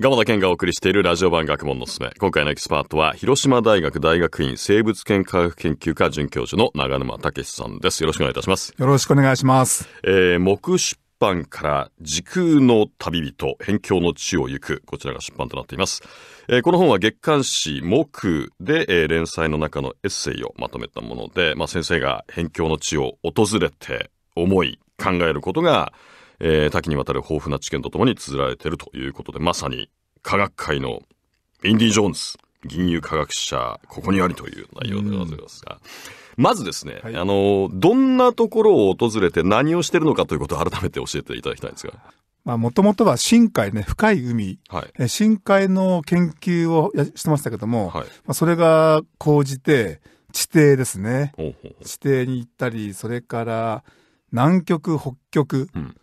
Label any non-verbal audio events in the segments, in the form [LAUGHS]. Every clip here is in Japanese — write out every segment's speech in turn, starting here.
蒲田健がお送りしているラジオ版学問のすすめ。今回のエキスパートは、広島大学大学院生物圏科学研究科准教授の長沼武さんです。よろしくお願いいたします。よろしくお願いします。えー、木出版から時空の旅人、辺境の地を行く。こちらが出版となっています。えー、この本は月刊誌木で、えー、連載の中のエッセイをまとめたもので、まあ、先生が辺境の地を訪れて思い、考えることが、えー、多岐にわたる豊富な知見とともに綴られているということで、まさに科学界のインディ・ジョーンズ、銀融科学者、ここにありという内容でございますが、まずですね、はい、あの、どんなところを訪れて何をしてるのかということを改めて教えていただきたいんですが。まあ、もともとは深海ね、深い海、はい、深海の研究をしてましたけども、はい、まあ、それが高じて、地底ですね。ほうほう地底に行ったり、それから南極、北極、うん、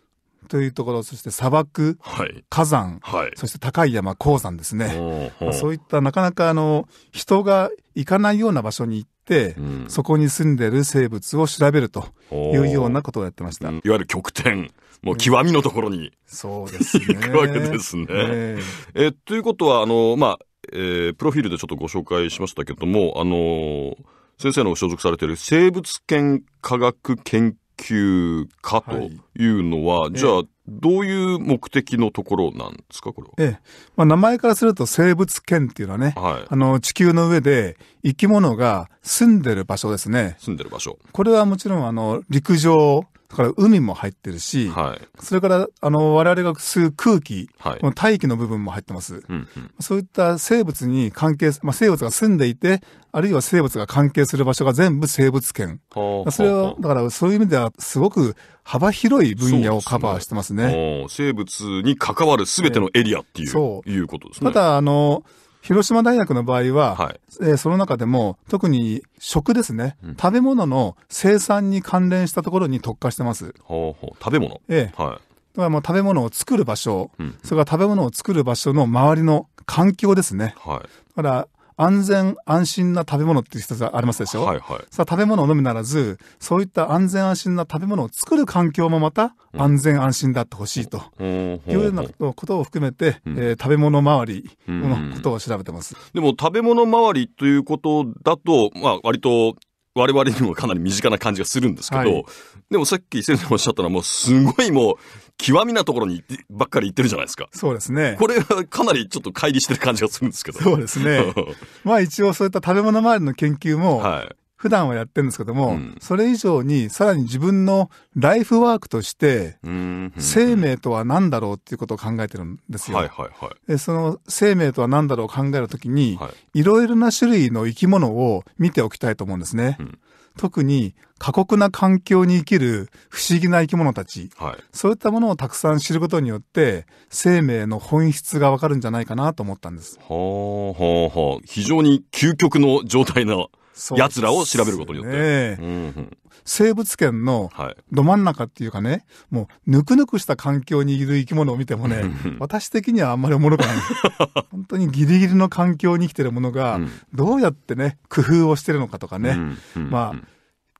というところ、そして砂漠、はい、火山、はい、そして高い山、鉱山ですね。まあ、そういったなかなかあの人が行かないような場所に行って、うん、そこに住んでる生物を調べるというようなことをやってました。うん、いわゆる極点。もう極みのところに、そうですね。行くわけですね。ええということは、あの、まあ、えー、プロフィールでちょっとご紹介しましたけども、あの先生の所属されている生物圏科学研級かというのは、はい、じゃあ、どういう目的のところなんですか、これは。ええ。まあ、名前からすると生物圏っていうのはね、はい、あの、地球の上で生き物が住んでる場所ですね。住んでる場所。これはもちろん、あの、陸上だから海も入ってるし、はい、それからあの我々が吸う空気、はい、大気の部分も入ってます、うんうん、そういった生物に関係、まあ、生物が住んでいて、あるいは生物が関係する場所が全部生物圏。それは、だからそういう意味ではすごく幅広い分野をカバーしてますね。すね生物に関わるすべてのエリアっていう、えー、いうことですね。ただ、あの、広島大学の場合は、はい、えー、その中でも特に食ですね、うん、食べ物の生産に関連したところに特化してます。ほうほう食べ物ええ。はいだからもう食べ物を作る場所、うん、それから食べ物を作る場所の周りの環境ですね。はい、だから安全安心な食べ物って一つありますでしょ、はいはい、さあ食べ物のみならずそういった安全安心な食べ物を作る環境もまた安全安心であってほしいと、うん、いうようなことを含めて、うん、えー、食べ物周りのことを調べてます、うん、でも食べ物周りということだと、まあ、割と我々にもかなり身近な感じがするんですけど、はい、でもさっき先生もおっしゃったのはもうすごいもう極みなところにばっかり行ってるじゃないですか。そうですね。これはかなりちょっと乖離してる感じがするんですけど。そうですね。[LAUGHS] まあ一応そういった食べ物周りの研究も、はい、普段はやってるんですけども、うん、それ以上にさらに自分のライフワークとして、生命とは何だろうっていうことを考えてるんですよ。はいはいはい、でその生命とは何だろうを考えるときに、はい、いろいろな種類の生き物を見ておきたいと思うんですね。うん特に過酷な環境に生きる不思議な生き物たち、はい、そういったものをたくさん知ることによって生命の本質がわかるんじゃないかなと思ったんです。ほうほうほう非常に究極の状態の奴らを調べることによって。生物圏のど真ん中っていうかね、もうぬくぬくした環境にいる生き物を見てもね、私的にはあんまりおもろくない。[LAUGHS] 本当にギリギリの環境に生きてるものが、どうやってね、工夫をしてるのかとかね、まあ、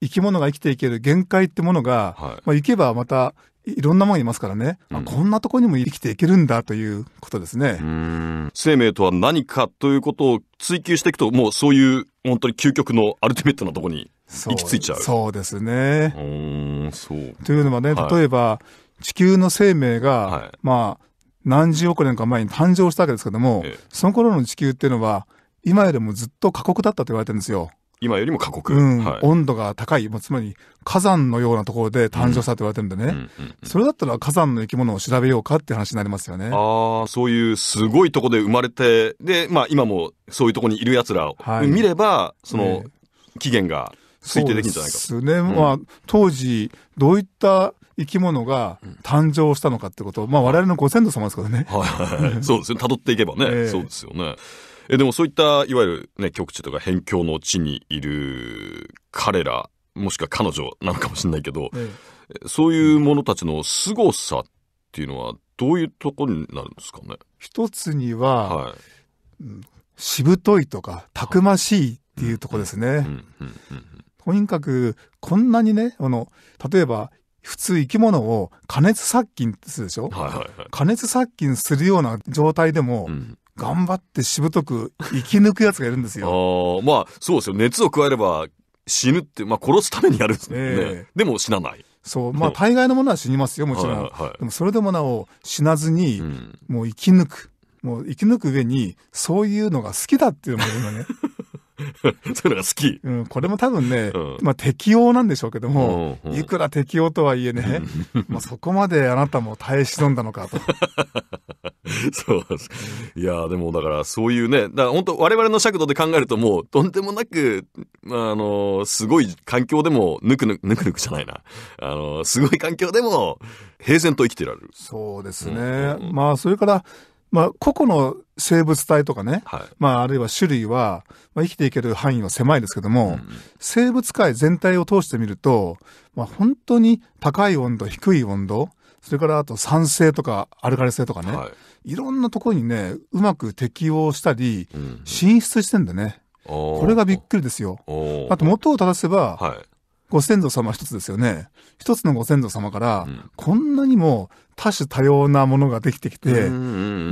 生き物が生きていける限界ってものが、はい、まあ、行けばまたいろんなものいますからね、うん、こんなとこにも生きていけるんだということですね。生命とは何かということを追求していくと、もうそういう本当に究極のアルティメットなとこに行き着いちゃう。そうですね。というのはね、例えば、地球の生命が、はい、まあ、何十億年か前に誕生したわけですけども、ええ、その頃の地球っていうのは、今よりもずっと過酷だったと言われてるんですよ。今よりも過酷、温度が高い、まあ、つまり火山のようなところで誕生したと言われてるんでね、それだったら火山の生き物を調べようかって話になりますよね。ああ、そういうすごいとこで生まれて、で、まあ今もそういうとこにいる奴らを見れば、はい、その起源が推定できるんじゃないかと。ね、まあ当時どういった生き物が誕生したのかってこと、まあ我々のご先祖様ですからね。はい、はい、そうですね。辿っていけばね、[LAUGHS] えー、そうですよね。えでもそういったいわゆるね極地とか辺境の地にいる彼らもしくは彼女なのかもしれないけど、ええ、そういう者たちの凄さっていうのはどういうとこになるんですかね一つには、はい、しぶといとかたくましいっていうとこですね。とにかくこんなにねあの例えば普通生き物を加熱殺菌するでしょ、はいはいはい、加熱殺菌するような状態でも、うん、頑張ってしぶとく生き抜くやつがいるんですよ。あまあ、そうですよ。熱を加えれば死ぬって、まあ殺すためにやるんですね。えー、でも死なない。そう。まあ大概のものは死にますよ、もちろん。はいはい、でもそれでもなお死なずに、もう生き抜く。もう生き抜く上に、そういうのが好きだっていうのも今ね。[LAUGHS] そういうのが好き。うん、これも多分ね、うん、まあ適応なんでしょうけども、うんうん、いくら適応とはいえね、[LAUGHS] まあそこまであなたも耐え忍んだのかと。そうです。いやでもだからそういうね、だ本当我々の尺度で考えるともうとんでもなく、まああの、すごい環境でも、ぬくぬく、ぬくぬくじゃないな。あの、すごい環境でも、平然と生きてられる。そうですね。うんうん、まあそれから、まあ、個々の生物体とかね、はい、まあ、あるいは種類は、まあ、生きていける範囲は狭いですけども、うん、生物界全体を通してみると、まあ、本当に高い温度、低い温度、それからあと酸性とかアルカリ性とかね、はい、いろんなところにね、うまく適応したり、進出してんだね。これがびっくりですよ。あと元を正せば、はいご先祖様一つですよね。一つのご先祖様から、こんなにも多種多様なものができてきて、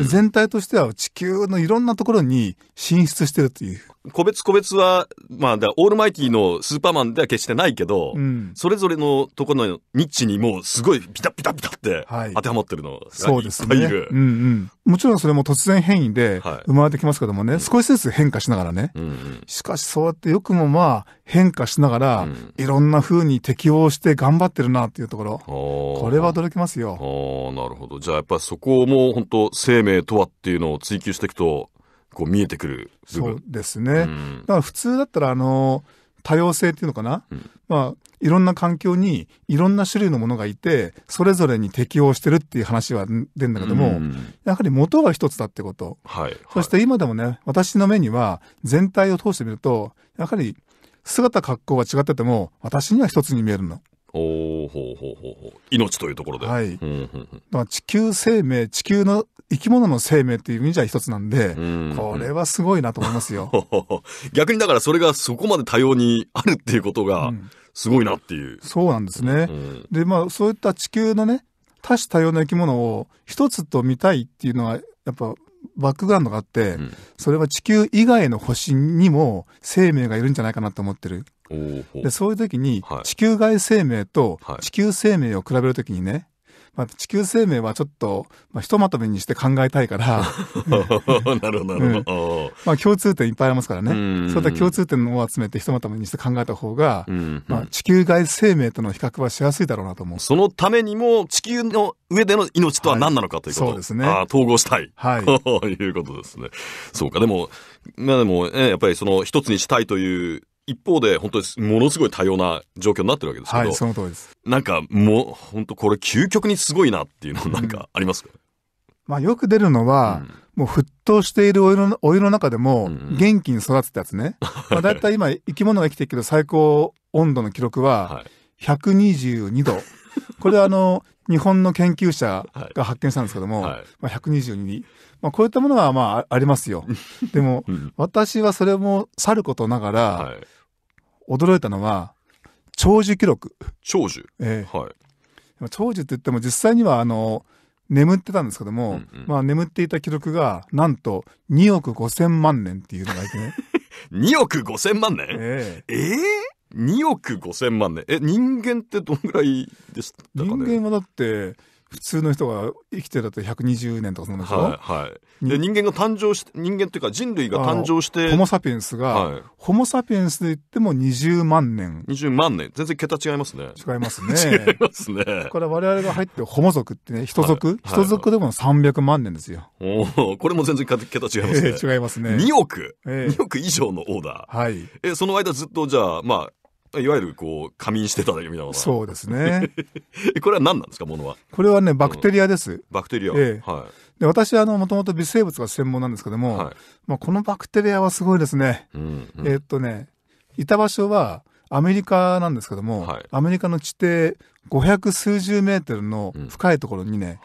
全体としては地球のいろんなところに進出してるという。個別個別は、まあ、オールマイティのスーパーマンでは決してないけど、うん、それぞれのところのニッチにもうすごいピタピタピタって当てはまってるのが、はい、そうですね。いっる、うんうん。もちろんそれも突然変異で生まれてきますけどもね、はい、少しずつ変化しながらね。うんうん、しかしそうやってよくもまあ変化しながら、いろんな風に適応して頑張ってるなっていうところ、これは驚きますよ。あなるほど。じゃあやっぱりそこも本当生命とはっていうのを追求していくと、こう見えてくるそうですね。うん、だから普通だったら、あの、多様性っていうのかな、うん、まあ、いろんな環境にいろんな種類のものがいて、それぞれに適応してるっていう話は出るんだけども、うん、やはり元は一つだってこと。はい、そして今でもね、私の目には全体を通してみると、やはり姿格好は違ってても、私には一つに見えるの。おおほうほうほうほう命というところで、はい、うんうん、まあ、地球生命地球の生き物の生命っていう意味じゃ一つなんで、うんうん、これはすごいなと思いますよ [LAUGHS] 逆にだからそれがそこまで多様にあるっていうことがすごいなっていう、うん、そうなんですね、うんうん、でまあそういった地球のね多種多様な生き物を一つと見たいっていうのはやっぱバックグラウンドがあって、うん、それは地球以外の星にも生命がいるんじゃないかなと思ってる。でそういう時に地球外生命と地球生命を比べる時にね、まあ、地球生命はちょっと、まあ、ひとまとめにして考えたいから [LAUGHS] なるほど、なるほど。まあ、共通点いっぱいありますからね。そういった共通点を集めてひとまとめにして考えた方が、まあ、地球外生命との比較はしやすいだろうなと思う。そのためにも、地球の上での命とは何なのかということ、はい、そうですね。あ統合したい。はい。と [LAUGHS] いうことですね。そうか、でも、まあでも、ね、やっぱりその一つにしたいという一方で本当にものすごい多様な状況になってるわけですけど、はい、その通りですなんかもう本当これ究極にすごいなっていうのなんかありますか、うんまあ、よく出るのは、うん、もう沸騰しているお湯のお湯の中でも元気に育つってやつね。うん、まあ、だいたい今生き物が生きてるけど最高温度の記録は122度。これはあの、[LAUGHS] 日本の研究者が発見したんですけども、はい、まあ、122。まあ、こういったものはまあありますよ。でも、私はそれもさることながら、はい驚いたのは、長寿記録。長寿ええー、はい。長寿って言っても実際にはあの、眠ってたんですけども、うんうん、まあ眠っていた記録が、なんと2億5千万年っていうのがいてね。2 [LAUGHS] 億5千万年えー、えー、2億5千万年。え、人間ってどんぐらいでしたかね人間はだって、普通の人が生きてたって120年とかそんなでしょ、はいはい、で人間が誕生し人間っていうか人類が誕生してホモ・サピエンスが、はい、ホモ・サピエンスで言っても20万年20万年全然桁違いますね違いますね違いますねだから我々が入ってるホモ族ってね人族、はい、人族でも300万年ですよおこれも全然桁違いますね、違いますね2億、えー、2億以上のオーダーはいえー、その間ずっとじゃあまあいわゆるこう仮眠してただけみたいなそうですね [LAUGHS] これは何なんですかものはこれはねバクテリアです、うん、バクテリア、ええ、はい、で私はもともと微生物が専門なんですけども、はい、まあ、このバクテリアはすごいですね、うんうん、えー、っとねいた場所はアメリカなんですけども、はい、アメリカの地底500数十メートルの深いところにね、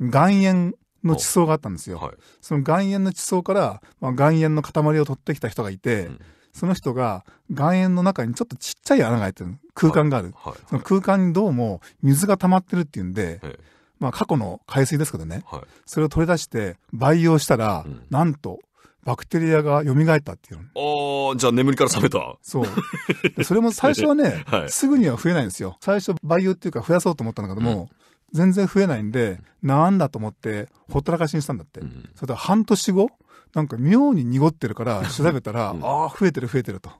うん、岩塩の地層があったんですよ、その岩塩の地層から、まあ、岩塩の塊を取ってきた人がいて、うんその人が岩塩の中にちょっとちっちゃい穴が開いてる空間がある、はいはい、その空間にどうも水が溜まってるっていうんで、はい、まあ過去の海水ですけどね、それを取り出して培養したら、うん、なんとバクテリアが蘇ったっていうああ、じゃあ眠りから覚めた。そう。それも最初はね [LAUGHS] すぐには増えないんですよ。最初培養っていうか増やそうと思ったんだけども、うん全然増えないんで、なんだと思って、ほったらかしにしたんだって。うん、それと半年後、なんか妙に濁ってるから [LAUGHS] 調べたら、うん、ああ、増えてる増えてると。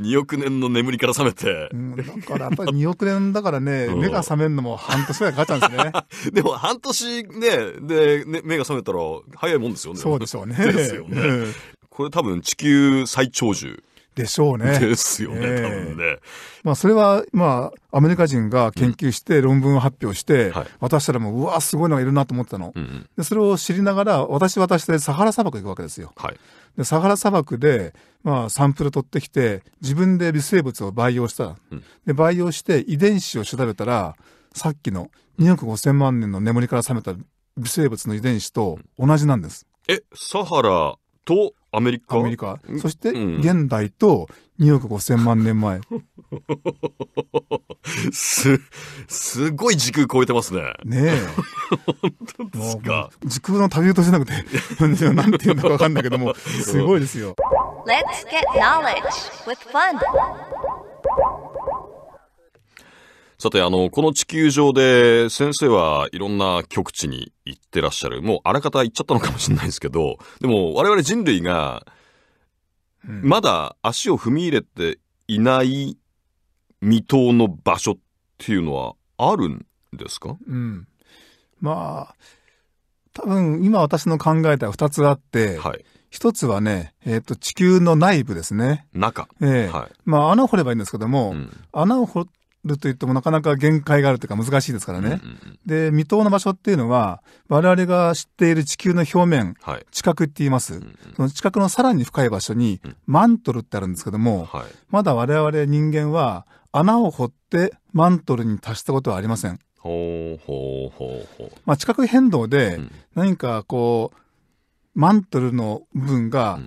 2億年の眠りから覚めて、うん、だからやっぱり2億年だからね、目が覚めるのも半年ぐらいかかっちゃうんですね [LAUGHS] でも半年ねで目が覚めたら早いもんですよねそうでしょうね [LAUGHS] ですよね、これ多分地球最長寿でしょうね。ですよね、えー、多分ね。まあ、それは、まあ、アメリカ人が研究して論文を発表して、うん、渡したらもう、うわ、すごいのがいるなと思ったの。うんでそれを知りながら、私渡してサハラ砂漠行くわけですよ。はい、でサハラ砂漠で、まあ、サンプル取ってきて、自分で微生物を培養した。うん、で、培養して遺伝子を調べたら、さっきの2億5千万年の眠りから覚めた微生物の遺伝子と同じなんです。え、サハラとアメリカアメリカ。そして、現代と2億5千万年前。[LAUGHS] す、すごい時空超えてますね。ねえ。本当ですか。時空の旅人じゃなくて、[LAUGHS] なんていうんかわかんないけども、[LAUGHS] すごいですよ。Let's get knowledge with fun. さて、あの、この地球上で先生はいろんな極地に行ってらっしゃる。もうあらかた行っちゃったのかもしれないですけど、[LAUGHS] でも我々人類が、まだ足を踏み入れていない未踏の場所っていうのはあるんですかうん。まあ、多分今私の考えた2つあって、はい、一つはね、えっ、ー、と、地球の内部ですね。中。ええーはい、まあ、穴を掘ればいいんですけども、うん、穴を掘っると言ってもなかなか限界があるというか難しいですからね。うんうんうん、で、未踏の場所っていうのは、我々が知っている地球の表面、はい、地殻って言います、うんうん。その地殻のさらに深い場所に、うん、マントルってあるんですけども、はい、まだ我々人間は穴を掘ってマントルに達したことはありません。ほうほうほうほう。まあ、地殻変動で、何かこう、マントルの部分が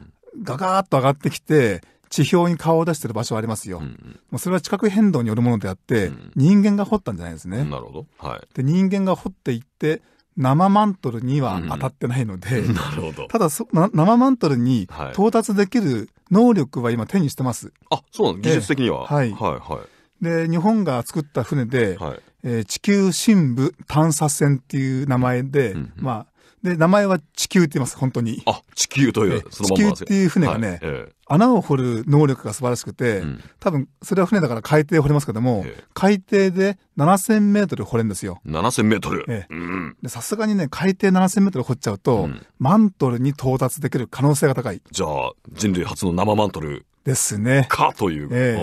ガガーッと上がってきて、うん地表に顔を出してる場所はありますよ。うん、うん、それは地殻変動によるものであって、うん、人間が掘ったんじゃないですね。なるほど。はい。で、人間が掘っていって、生マントルには当たってないので、うん、なるほど。ただそ、生マントルに到達できる能力は今手にしてます。はい、あ、そうなの技術的には、はい。はい、はい。で、日本が作った船で、はい、えー、地球深部探査船っていう名前で、うんうん、まあ、で、名前は地球って言います、本当に。あ、地球という、そのまま地球っていう船がね、はいえ穴を掘る能力が素晴らしくて、うん、多分、それは船だから海底を掘れますけども、え、海底で7000メートル掘れるんですよ。7000メートル、ええさすがにね、海底7000メートル掘っちゃうと、うん、マントルに到達できる可能性が高い。じゃあ、人類初の生マントル。ですね。かという。え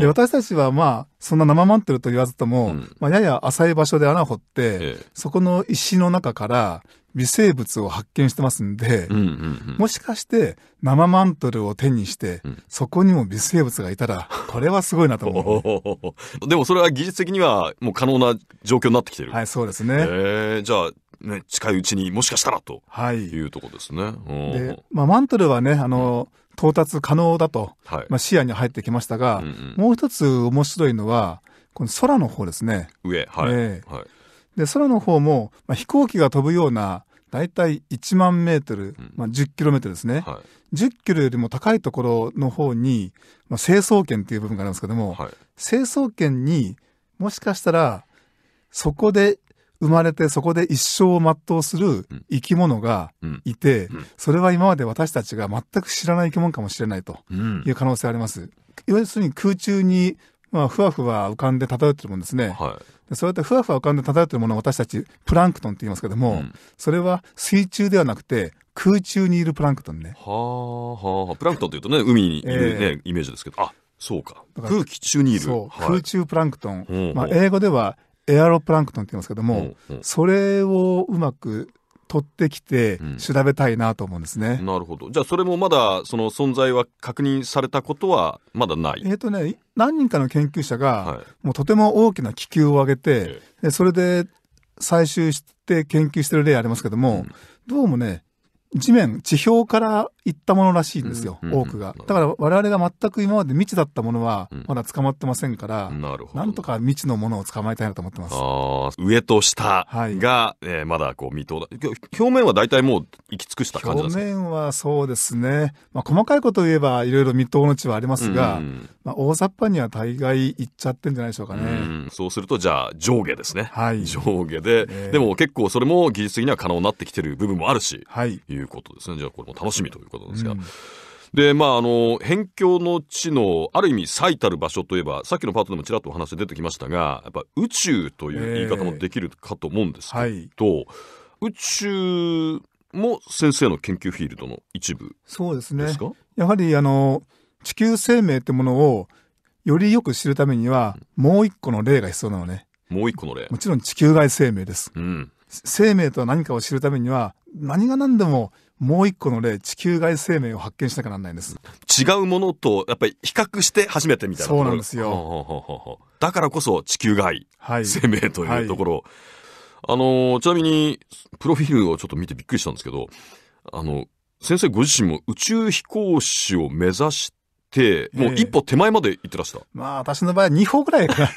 で私たちはまあ、そんな生マントルと言わずとも、うん、まあ、やや浅い場所で穴を掘って、そこの石の中から微生物を発見してますんで、うんうんうん、もしかして生マントルを手にして、うん、そこにも微生物がいたら、これはすごいなと思う、ね、でもそれは技術的にはもう可能な状況になってきてる。はい、そうですね。えー、じゃあ、ね、近いうちにもしかしたらというとこですね。はい、で、まあ、マントルはね、あの、うん、到達可能だと、はい、まあ、視野に入ってきましたが、うんうん、もう一つ面白いのは、この空の方ですね。上、はい。えーはいで、空の方も、まあ、飛行機が飛ぶような、だいたい1万メートル、まあ、10キロメートルですね。はい、10キロよりも高いところの方に、まあ、成層圏っていう部分があるんですけども、はい、成層圏にもしかしたら、そこで生まれてそこで一生を全うする生き物がいて、それは今まで私たちが全く知らない生き物かもしれないという可能性があります。要するに空中にまあ、ふわふわ浮かんで漂ってるもんですね。はい、そうやってふわふわ浮かんで漂ってるものを私たちプランクトンって言いますけども、うん、それは水中ではなくて空中にいるプランクトンね。はあはあ。プランクトンというとね、海にいるね、えー、イメージですけど。あ、そうか。か空気中にいる。はい、空中プランクトン。まあ、英語ではエアロプランクトンって言いますけども、うんうん、それをうまく取ってきて調べたいなと思うんですね。うん、なるほど。じゃあそれもまだその存在は確認されたことはまだない。えっ、ー、とね、何人かの研究者が、はい、もうとても大きな気球を上げて、えー、それで採集して研究してる例ありますけども、うん、どうもね、地面、地表から行ったものらしいんですよ、多くが。だから我々が全く今まで未知だったものは、まだ捕まってませんから、なるほど。なんとか未知のものを捕まえたいなと思ってます。上と下が、はい、えー、まだこう未踏だ。表面は大体もう行き尽くした感じですか表面はそうですね。まあ、細かいことを言えば、いろいろ未踏の地はありますが、うん、まあ、大雑把には大概行っちゃってんじゃないでしょうかね。うん、そうすると、じゃあ上下ですね。はい。上下で、えー、でも結構それも技術的には可能になってきてる部分もあるし、はい。いういうことですね。じゃあこれも楽しみということですが。うんで、まあ、あの、辺境の地の、ある意味最たる場所といえば、さっきのパートでもちらっとお話出てきましたが、やっぱ宇宙という言い方もできるかと思うんですけど、えーはい、宇宙も先生の研究フィールドの一部ですかそうですね。やはり、あの、地球生命ってものをよりよく知るためには、もう一個の例が必要なのね。もう一個の例。もちろん地球外生命です。うん。生命とは何かを知るためには、何が何でももう一個の例、地球外生命を発見しなきゃなんないんです。違うものと、やっぱり比較して初めてみたいなそうなんですよだからこそ地球外生命というところ、はいはい、あの、ちなみに、プロフィールをちょっと見てびっくりしたんですけど、あの、先生ご自身も宇宙飛行士を目指して、もう一歩手前まで行ってらした。まあ、私の場合は歩ぐらいかな。[LAUGHS] い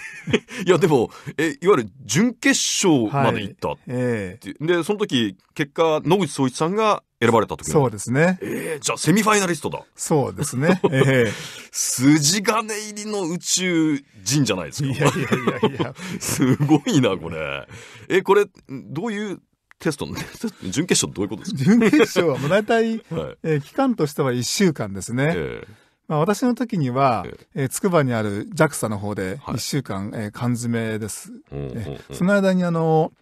や、でも、え、いわゆる準決勝まで行った、はいえー。で、その時、結果、野口聡一さんが選ばれた時そうですね。ええー、じゃあセミファイナリストだ。そうですね。[LAUGHS] ええー、筋金入りの宇宙人じゃないですか。いやいやいやいや。[LAUGHS] すごいな、これ。え、これ、どういうテストの、準決勝どういうことですか準決勝はもう大体、はい、えー、期間としては1週間ですね。えーまあ、私の時には、えく筑波にある JAXA の方で1週間、はい、え缶詰です、うんうんうん、その間にあの、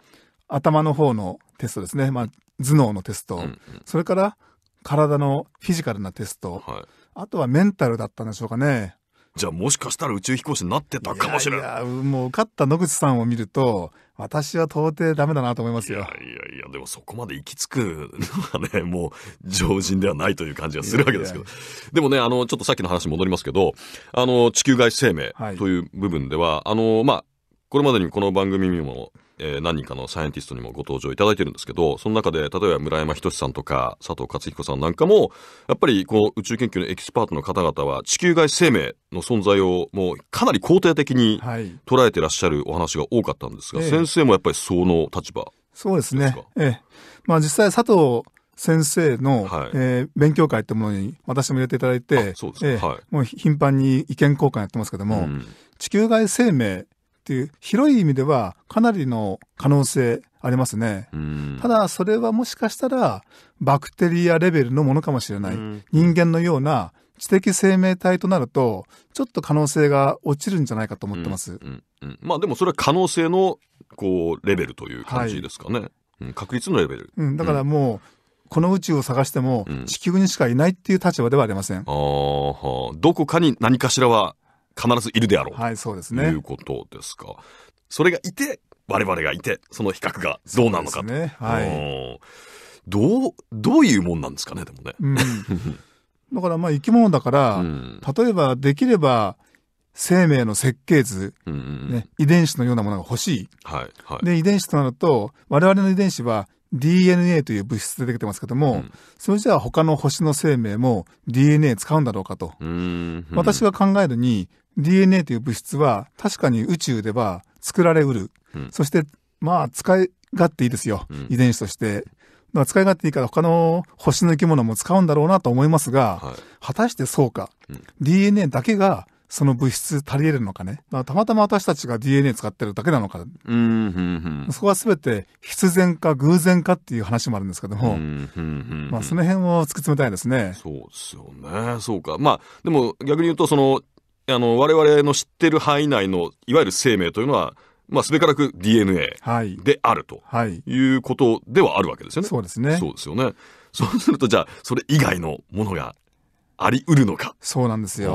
頭の方のテストですね。まあ、頭脳のテスト、うんうん、それから体のフィジカルなテスト、はい、あとはメンタルだったんでしょうかね。じゃあもしかしたら宇宙飛行士になってたかもしれない。いやもう受かった野口さんを見ると、私は到底ダメだなと思いますよ。いやいやいや、でもそこまで行き着くのはね、[LAUGHS] もう常人ではないという感じがするわけですけど。いやいやでもね、あの、ちょっとさっきの話戻りますけど、あの、地球外生命という部分では、はい、あの、まあ、これまでにこの番組にもえー、何人かのサイエンティストにもご登場いただいてるんですけどその中で例えば村山仁さんとか佐藤勝彦さんなんかもやっぱりこの宇宙研究のエキスパートの方々は地球外生命の存在をもうかなり肯定的に捉えてらっしゃるお話が多かったんですが、はい、先生もやっぱりその立場そうですね。ええ。まあ実際佐藤先生の、はい、えー、勉強会ってものに私も入れていただいて、そうですね、ええはい、もう頻繁に意見交換やってますけども、うん、地球外生命っていう広い意味ではかなりの可能性ありますね。ただそれはもしかしたらバクテリアレベルのものかもしれない。人間のような知的生命体となると、ちょっと可能性が落ちるんじゃないかと思ってます。うんうんうん、まあでもそれは可能性の、こう、レベルという感じですかね。はいうん、確率のレベル。うん、だからもう、この宇宙を探しても、地球にしかいないっていう立場ではありません。ああ、どこかに何かしらは必ずいるであろう。はい、そうですね。ということですか。それがいて、我々がいて、その比較がどうなのかと。ね。はい。どう、どういうもんなんですかね、でもね。うん、[LAUGHS] だからまあ生き物だから、うん、例えばできれば、生命の設計図、うんね、遺伝子のようなものが欲しい。はいはい、で、遺伝子となると、我々の遺伝子は DNA という物質でてきてますけども、うん、それじゃあ他の星の生命も DNA 使うんだろうかと。私が考えるに、DNA という物質は確かに宇宙では作られうる。うん、そして、まあ、使い勝手いいですよ。うん、遺伝子として。だから使い勝手いいから他の星の生き物も使うんだろうなと思いますが、はい、果たしてそうか。うん、DNA だけがその物質足り得るのかね。かたまたま私たちが DNA 使ってるだけなのか。そこは全て必然か偶然かっていう話もあるんですけども、まあその辺を突き詰めたいですね。そうですよね。そうか。まあでも逆に言うとそのあの、我々の知ってる範囲内の、いわゆる生命というのは、まあ、すべからく DNA であると、はい、いうことではあるわけですよね。そうですね。そうですよね。そうすると、じゃあ、それ以外のものがあり得るのか。そうなんですよ。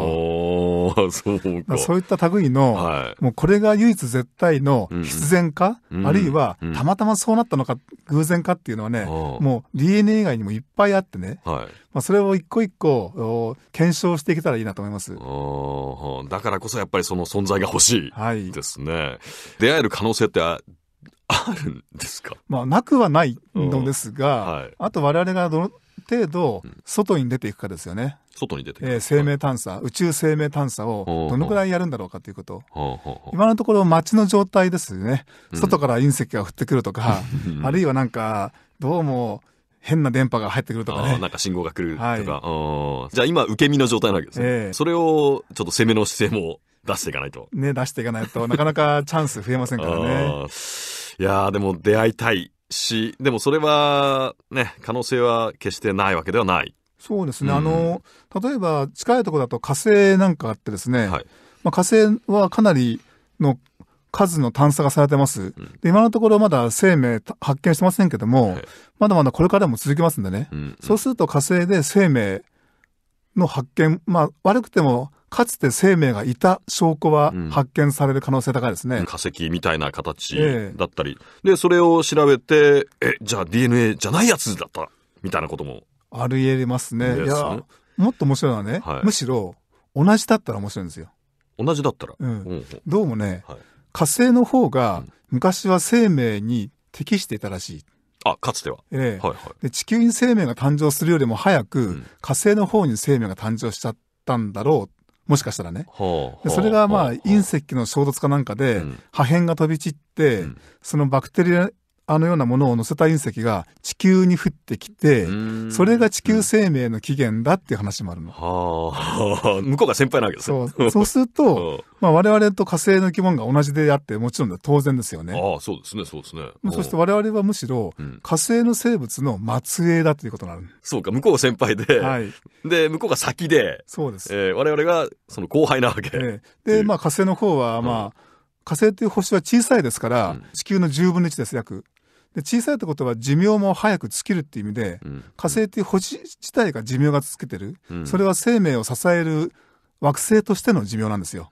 そうか。そういった類の、はい、もうこれが唯一絶対の必然か、うん、あるいは、たまたまそうなったのか、偶然かっていうのはね、もう DNA 以外にもいっぱいあってね、はい、まあ、それを一個一個検証していけたらいいなと思います。だからこそやっぱりその存在が欲しいですね。出会える可能性ってあ [LAUGHS] るんですかまあ、なくはないのですが、うんはい、あと我々がどの程度、外に出ていくかですよね。外に出ていく、えー、生命探査、宇宙生命探査をどのくらいやるんだろうかということ。今のところ街の状態ですよね。外から隕石が降ってくるとか、あるいはなんか、どうも、変な電波が入ってくるとかね。なんか信号が来るとか。はい、じゃあ今、受け身の状態なわけですね。えー、それを、ちょっと攻めの姿勢も出していかないと。ね、出していかないとなかなかチャンス増えませんからね。いやでも出会いたいし、でもそれはね、可能性は決してないわけではない。そうですね。うん、あの、例えば近いところだと火星なんかあってですね、はい、まあ、火星はかなりの数の探査がされてます。で今のところまだ生命発見してませんけども、はい、まだまだこれからも続きますんでね、うんうん、そうすると火星で生命の発見、まあ悪くてもかつて生命がいた証拠は発見される可能性高いですね。うん、化石みたいな形だったり、えー、で、それを調べて、え、じゃあ DNA じゃないやつだったみたいなことも。ありえますね。いや、もっと面白いのはね、はい、むしろ同じだったら面白いんですよ。同じだったら、うん、どうもね、はい、火星の方が昔は生命に適していたらしい。あ、かつては。ええーはいはい、で地球に生命が誕生するよりも早く、うん、火星の方に生命が誕生しちゃったんだろうもしかしたらね。ほうでそれがまあ隕石の衝突かなんかで、破片が飛び散って、そのバクテリアあのようなものを載せた隕石が地球に降ってきて、それが地球生命の起源だっていう話もあるの。はあ、[LAUGHS] 向こうが先輩なわけですね。そうそうすると、[LAUGHS] まあ、我々と火星の生き物が同じであって、もちろん当然ですよね。ああ、そうですね、そうですね。そして我々はむしろ、火星の生物の末裔だということになる。そうか、向こうが先輩で、はい、で、向こうが先で、そうです。えー、我々がその後輩なわけ。えで、まあ火星の方は、まあ、火星という星は小さいですから、うん、地球の10分の1です、約。で小さいってことは寿命も早く尽きるっていう意味で、うん、火星っていう星自体が寿命が尽きてる、うん、それは生命を支える惑星としての寿命なんですよ。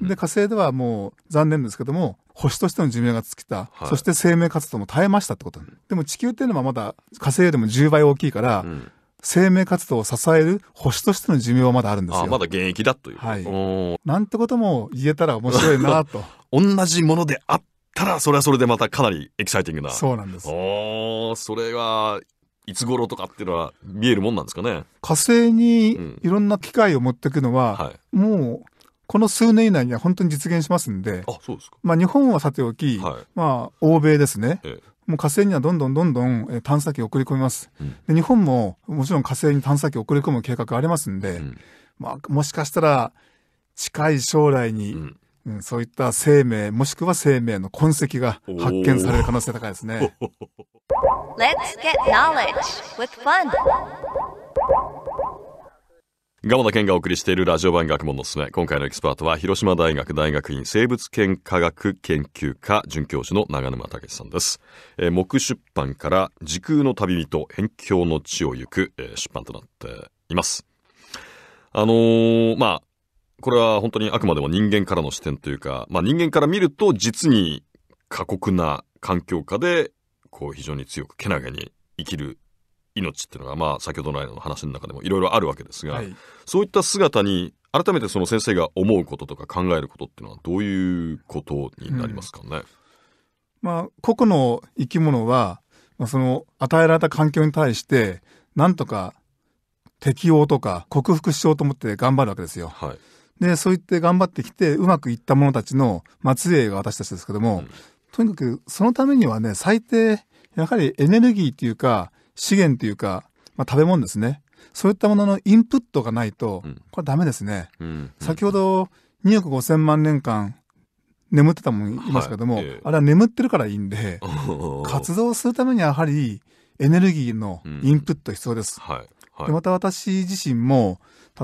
で火星ではもう残念ですけども星としての寿命が尽きた、はい、そして生命活動も絶えましたってことでも地球っていうのはまだ火星よりも10倍大きいから、うん生命活動を支える星としての寿命はまだあるんですよ。あまだ現役だという。はい。なんてことも言えたら面白いなと。同 [LAUGHS] じものであったら、それはそれでまたかなりエキサイティングな。そうなんです。おそれは、いつ頃とかっていうのは見えるもんなんですかね。火星にいろんな機械を持っていくのは、うんはい、もう、この数年以内には本当に実現しますんで。あ、そうですか。まあ日本はさておき、はい、まあ欧米ですね、ええ、もう火星にはどんどんどんどん探査機を送り込みます。で日本ももちろん火星に探査機を送り込む計画ありますんで、まあ、もしかしたら近い将来に、うん、そういった生命もしくは生命の痕跡が発見される可能性高いですね。[LAUGHS] Let's get knowledge with fun. ガ田ダ健がお送りしているラジオ版学問のすすめ。今回のエキスパートは、広島大学大学院生物研科学研究科准教授の長沼武さんです。えー、木出版から時空の旅人、辺境の地を行く、えー、出版となっています。あのー、まあ、これは本当にあくまでも人間からの視点というか、まあ人間から見ると実に過酷な環境下で、こう非常に強くけなげに生きる命っていうのが、まあ、先ほどの話の中でもいろいろあるわけですが、はい、そういった姿に改めてその先生が思うこととか考えることっていうのはどういうことになりますかね、うん、まあ、個々の生き物は、まあ、その与えられた環境に対してなんとか適応とか克服しようと思って頑張るわけですよ。はい、でそう言って頑張ってきてうまくいった者たちの末裔が私たちですけども、うん、とにかくそのためにはね最低やはりエネルギーっていうか資源というか、まあ、食べ物ですね。そういったもののインプットがないと、これダメですね。うん先ほど2億5千万年間眠ってたもん言いますけども、はい、あれは眠ってるからいいんで、活動するためにはやはりエネルギーのインプット必要です。うんはいはい、でまた私自身も、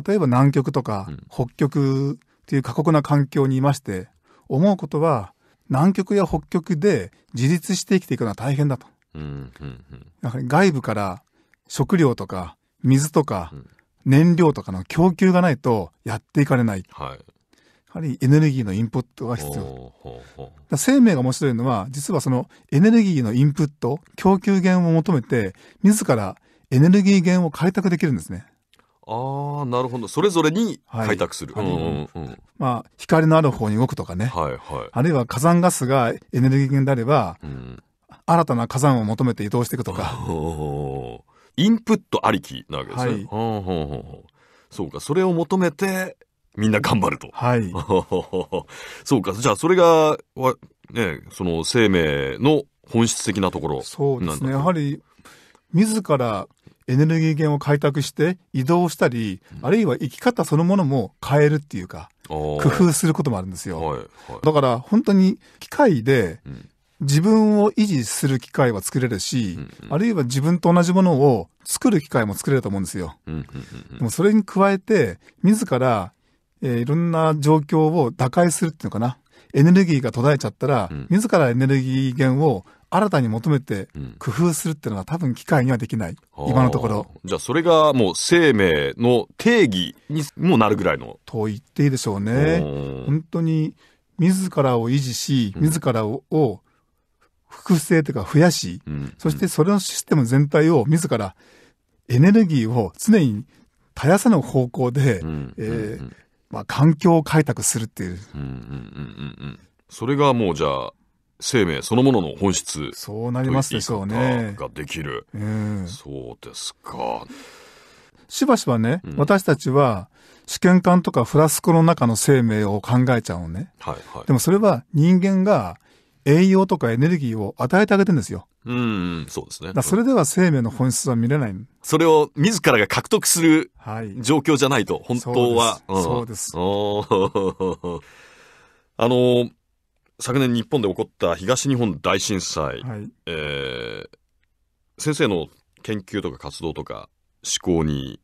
例えば南極とか北極っていう過酷な環境にいまして、思うことは、南極や北極で自立して生きていくのは大変だと。うんうんうん、やはり外部から食料とか水とか燃料とかの供給がないとやっていかれない。はい、やはりエネルギーのインプットが必要。生命が面白いのは、実はそのエネルギーのインプット、供給源を求めて、自らエネルギー源を開拓できるんですね。ああ、なるほど。それぞれに開拓する。まあ、光のある方に動くとかね。はいはい。あるいは火山ガスがエネルギー源であれば、うん、新たな火山を求めて移動していくとか。インプットありきなわけですね。はい、そうか、それを求めて、みんな頑張ると。はい。[LAUGHS] そうか、じゃあそれが、ね、その生命の本質的なところそうですね。やはり、自らエネルギー源を開拓して移動したり、うん、あるいは生き方そのものも変えるっていうか、工夫することもあるんですよ。はいはい、だから本当に機械で自分を維持する機会は作れるし、うんうん、あるいは自分と同じものを作る機会も作れると思うんですよ。うんうんうん、でもそれに加えて、自ら、えー、いろんな状況を打開するっていうのかな。エネルギーが途絶えちゃったら、うん、自らエネルギー源を新たに求めて工夫するっていうのは多分機械にはできない、うん、今のところじゃあそれがもう生命の定義にもなるぐらいのと言っていいでしょうね本当に自らを維持し自らを複製というか増やし、うん、そしてそれのシステム全体を自らエネルギーを常に絶やさぬ方向で、うん、えーうん、まあ、環境を開拓するっていう,、うんうんうんうん。それがもうじゃあ生命そのものの本質そうなりますでしょうね。ができる、うん、そうですか。しばしばね、うん、私たちは試験管とかフラスコの中の生命を考えちゃうのね。はいはい、でもそれは人間が栄養とかエネルギーを与えてあげてるんですよ。うん、そうですね。だそれでは生命の本質は見れない。それを自らが獲得する状況じゃないと、はい、本当は。そうです。そうです [LAUGHS] あの、昨年日本で起こった東日本大震災、はい、えー、先生の研究とか活動とか思考に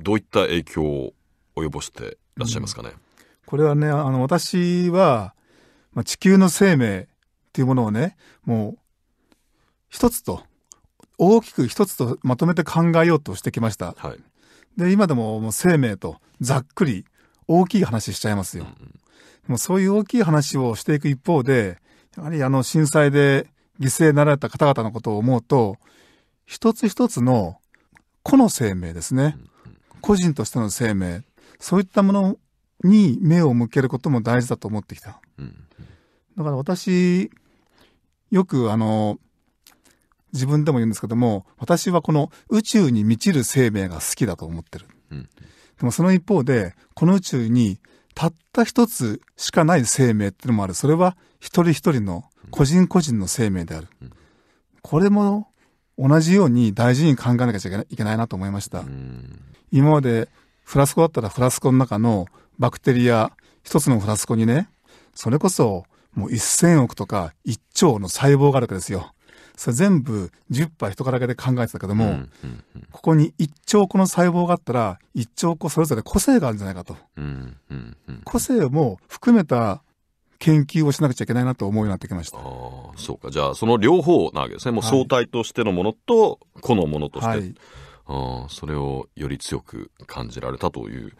どういった影響を及ぼしていらっしゃいますかね、うん、これはねあの私は、まあ、地球の生命っていうものをね、もう、一つと、大きく一つとまとめて考えようとしてきました。はい、で、今でももう生命とざっくり大きい話しちゃいますよ。うんうん、もうそういう大きい話をしていく一方で、やはりあの震災で犠牲になられた方々のことを思うと、一つ一つの個の生命ですね。個人としての生命。そういったものに目を向けることも大事だと思ってきた。だから私、よくあの、自分でも言うんですけども、私はこの宇宙に満ちる生命が好きだと思ってる。うん、でもその一方で、この宇宙にたった一つしかない生命っていうのもある。それは一人一人の個人個人の生命である。うん、これも同じように大事に考えなきゃいけないなと思いました。うん、今までフラスコだったらフラスコの中のバクテリア、一つのフラスコにね、それこそもう1000億とか1兆の細胞があるわけですよ。それ全部10杯人からけで考えてたけども、うんうんうん、ここに1兆個の細胞があったら1兆個それぞれ個性があるんじゃないかと、うんうんうん、個性も含めた研究をしなくちゃいけないなと思うようになってきましたあそうかじゃあその両方なわけですねもう相対としてのものと個のものとして、はい、あそれをより強く感じられたという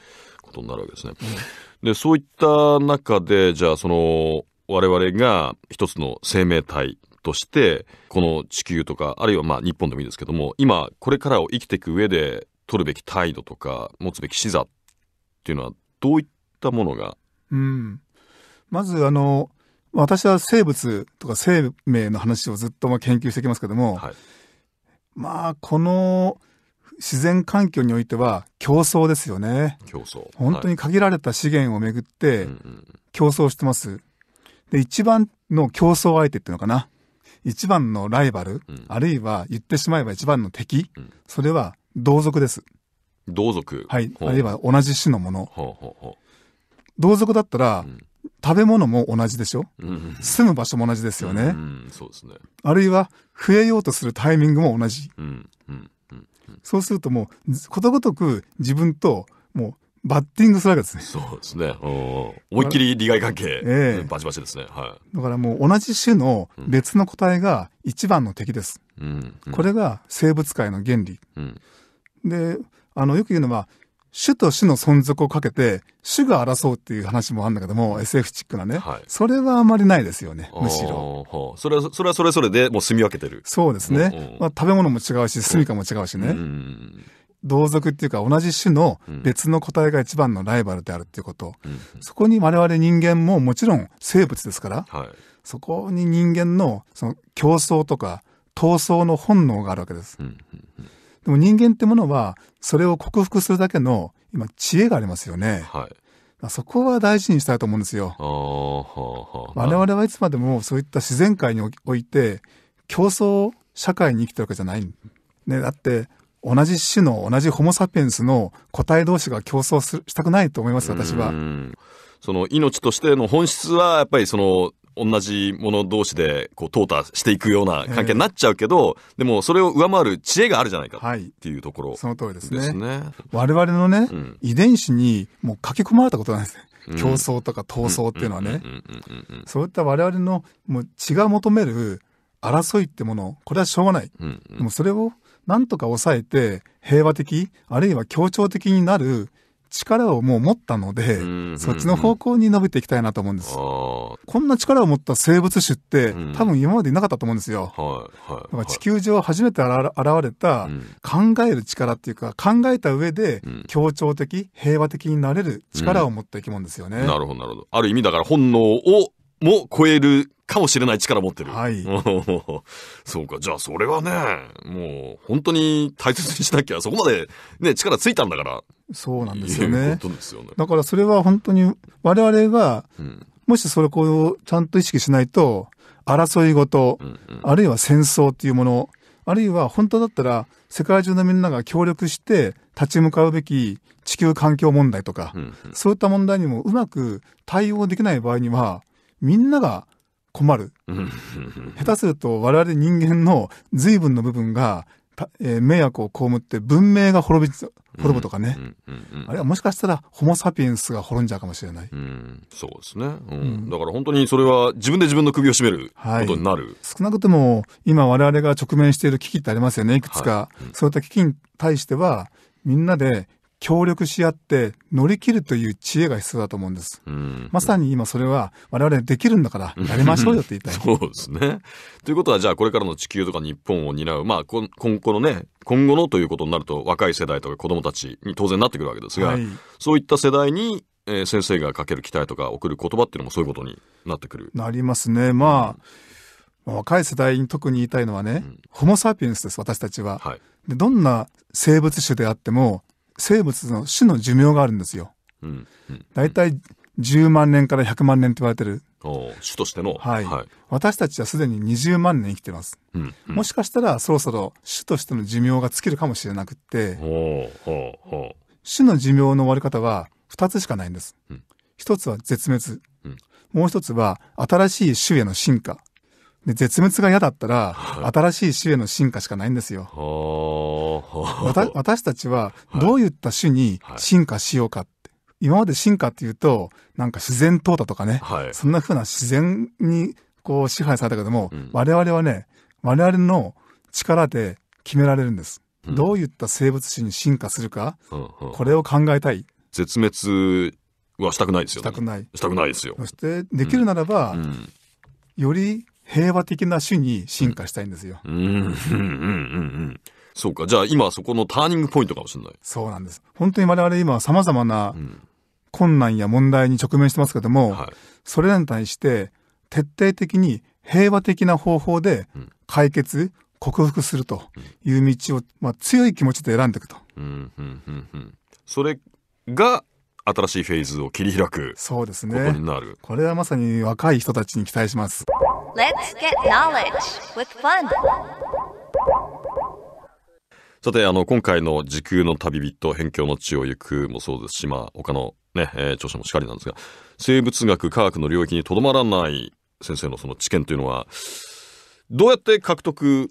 ことになるわけですね。うん、でそういった中でじゃあその我々が一つの生命体として、この地球とか、あるいはまあ日本でもいいですけども、今、これからを生きていく上で取るべき態度とか、持つべき視座っていうのは、どういったものがうん。まず、あの、私は生物とか生命の話をずっとまあ研究してきますけども、はい、まあ、この、自然環境においては競争ですよね。競争。本当に限られた資源をめぐって競争してます。で、一番の競争相手っていうのかな。一番のライバル、うん、あるいは言ってしまえば一番の敵、うん、それは同族です。同族はい。あるいは同じ種のもの。同族だったら、うん、食べ物も同じでしょ、うん、住む場所も同じですよね。そうですね。あるいは増えようとするタイミングも同じ。そうするともう、ことごとく自分ともうバッティングするわけですね。そうですね。思いっきり利害関係、えー、バチバチですね。はい。だからもう同じ種の別の個体が一番の敵です。うん、これが生物界の原理。うん、で、あの、よく言うのは、種と種の存続をかけて、種が争うっていう話もあるんだけども、SF チックなね。はい、それはあまりないですよね、むしろ。それは、それはそれぞれでもう住み分けてる。そうですね。まあ、食べ物も違うし、住みかも違うしね。うん。同族っていうか同じ種の別の個体が一番のライバルであるっていうこと、うん、そこに我々人間ももちろん生物ですから、はい、そこに人間のその競争とか闘争の本能があるわけです。うんうん、でも人間ってものはそれを克服するだけの今知恵がありますよね。はいそこは大事にしたいと思うんですよ。我々はいつまでもそういった自然界において競争社会に生きてるわけじゃない。ね、だって同じ種の同じホモ・サピエンスの個体同士が競争するしたくないと思います私は。その命としての本質はやっぱりその同じもの同士でこう淘汰していくような関係になっちゃうけど、えー、でもそれを上回る知恵があるじゃないかっていうところ、ねはい、その通りですね。我々のね、うん、遺伝子にもう書き込まれたことなんですね。競争とか闘争っていうのはね。そういった我々のもう血が求める争いってもの、これはしょうがない。うんうん、でもそれをなんとか抑えて平和的、あるいは協調的になる力をもう持ったので、そっちの方向に伸びていきたいなと思うんです。こんな力を持った生物種って、多分今までいなかったと思うんですよ。地球上初めて現れた、考える力っていうか、考えた上で、協調的、平和的になれる力を持った生き物ですよね。なるほど、なるほど。ある意味だから本能をも超えるかもしれない力を持ってる。はい。[LAUGHS] そうか。じゃあ、それはね、もう、本当に大切にしなきゃ、そこまで、ね、力ついたんだから。そうなんですよね。ですよね。だから、それは本当に、我々が、もしそれをちゃんと意識しないと、争い事、うんうん、あるいは戦争っていうもの、あるいは本当だったら、世界中のみんなが協力して立ち向かうべき地球環境問題とか、うんうん、そういった問題にもうまく対応できない場合には、みんなが困る。下手すると我々人間の随分の部分が、えー、迷惑を被って文明が滅び、滅ぶとかね。あれはもしかしたらホモ・サピエンスが滅んじゃうかもしれない。うそうですね、うん、うん、だから本当にそれは自分で自分の首を絞めることになる。はい、少なくとも今我々が直面している危機ってありますよね、いくつか。はいうん、そういった危機に対してはみんなで協力し合って乗り切るという知恵が必要だと思うんです。まさに今それは我々できるんだからやりましょうよって言いたい。[LAUGHS] そうですね。ということはじゃあこれからの地球とか日本を担う、まあ今後のね、今後のということになると若い世代とか子供たちに当然なってくるわけですが、はい、そういった世代にえー、先生がかける期待とか送る言葉っていうのもそういうことになってくる。なりますね。まあ、うん、若い世代に特に言いたいのはね、うん、ホモ・サピエンスです、私たちは、はい、で。どんな生物種であっても、生物の種の寿命があるんですよ。大体、うん、10万年から100万年って言われてる。種としての、はい、はい。私たちはすでに20万年生きてます、うんうん、もしかしたらそろそろ種としての寿命が尽きるかもしれなくって、種の寿命の終わり方は2つしかないんです。うん、1つは絶滅。うん、もう1つは新しい種への進化。で、絶滅が嫌だったら、新しい種への進化しかないんですよ。私たちは、どういった種に進化しようかって。今まで進化っていうと、なんか自然淘汰とかね、はい、そんな風な自然にこう支配されたけども、うん、我々はね、我々の力で決められるんです。うん、どういった生物種に進化するか、うん、これを考えたい。絶滅はしたくないですよ、ね、したくない。したくないですよ。そして、できるならば、より平和的な種に進化したいんですよ。うん、うん、うん、うん。そうか。じゃあ今そこのターニングポイントかもしれない。そうなんです。本当に我々今様々な困難や問題に直面してますけども、うんはい、それらに対して徹底的に平和的な方法で解決、うん、克服するという道を、まあ、強い気持ちで選んでいくと。うんうんうんうん、それが新しいフェーズを切り開くそうですね。これはまさに若い人たちに期待します。Let's get knowledge with fun! さて、あの、今回の時空の旅人、辺境の地を行くもそうですし、まあ、他のね、えー、著者もしかりなんですが、生物学、科学の領域にとどまらない先生のその知見というのは、どうやって獲得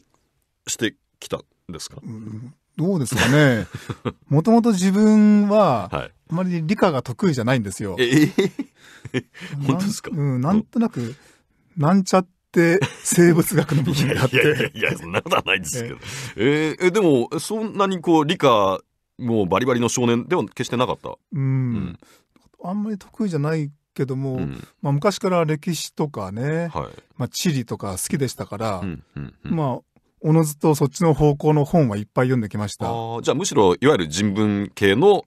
してきたんですか、うん、どうですかね。[LAUGHS] もともと自分は、はい、あまり理科が得意じゃないんですよ。えー、本当ですか、うん、なんとなく、なんちゃっって生物学の部分があって。いやいやいや、そんなことはないんですけど。えー、え、でも、そんなにこう、理科、もうバリバリの少年では決してなかった。うん。うん、あんまり得意じゃないけども、うん、まあ、昔から歴史とかね、はい、まあ、地理とか好きでしたから、うんうんうん、まあ、おのずとそっちの方向の本はいっぱい読んできました。あじゃあむしろいわゆる人文系の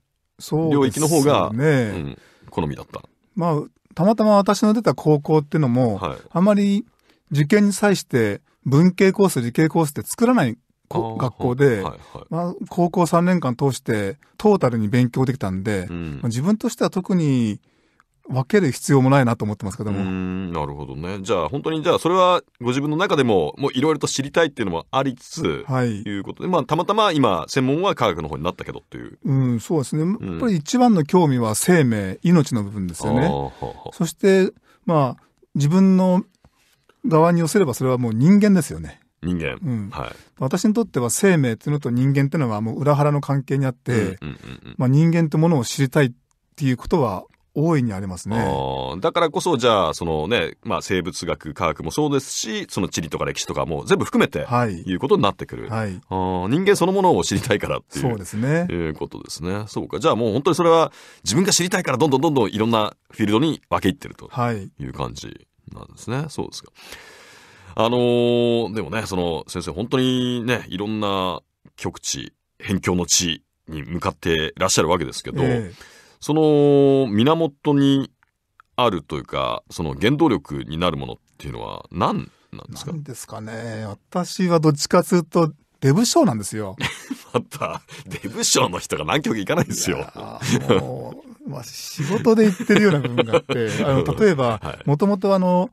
領域の方が、ね、うん、好みだった。まあ、たまたま私の出た高校っていうのも、はい、あまり受験に際して文系コース、理系コースって作らない学校で、まあ、高校3年間通してトータルに勉強できたんで、うん、まあ、自分としては特に分ける必要もないなと思ってますけどもなるほどねじゃあ本当にじゃあそれはご自分の中でももういろいろと知りたいっていうのもありつつ、はい、いうことで、まあ、たまたま今専門は科学の方になったけどっていううんそうですね、やっぱり一番の興味は生命命の部分ですよねそしてまあ自分の側に寄せればそれはもう人間ですよね。人間、うん、はい、私にとっては生命っていうのと人間っていうのはもう裏腹の関係にあって、まあ、人間ってものを知りたいっていうことは大いにありますね。だからこそ、じゃあ、そのね、まあ、生物学、科学もそうですし、その地理とか歴史とかも全部含めて、はい、いうことになってくる、はい、人間そのものを知りたいからっていう。そうですね。いうことですね。そうか。じゃあもう本当にそれは自分が知りたいからどんどんどんどんいろんなフィールドに分け入ってるという感じなんですね。そうですか。あのー、でもね、その先生、本当にね、いろんな極地、辺境の地に向かっていらっしゃるわけですけど、えー、その源にあるというか、その原動力になるものっていうのは何なんですか何ですかね。私はどっちかというと、デブ賞なんですよ。[LAUGHS] また、デブ賞の人が南極行かないですよ。まあ、仕事で行ってるような部分があって、[LAUGHS] あの、例えば、もともとあの、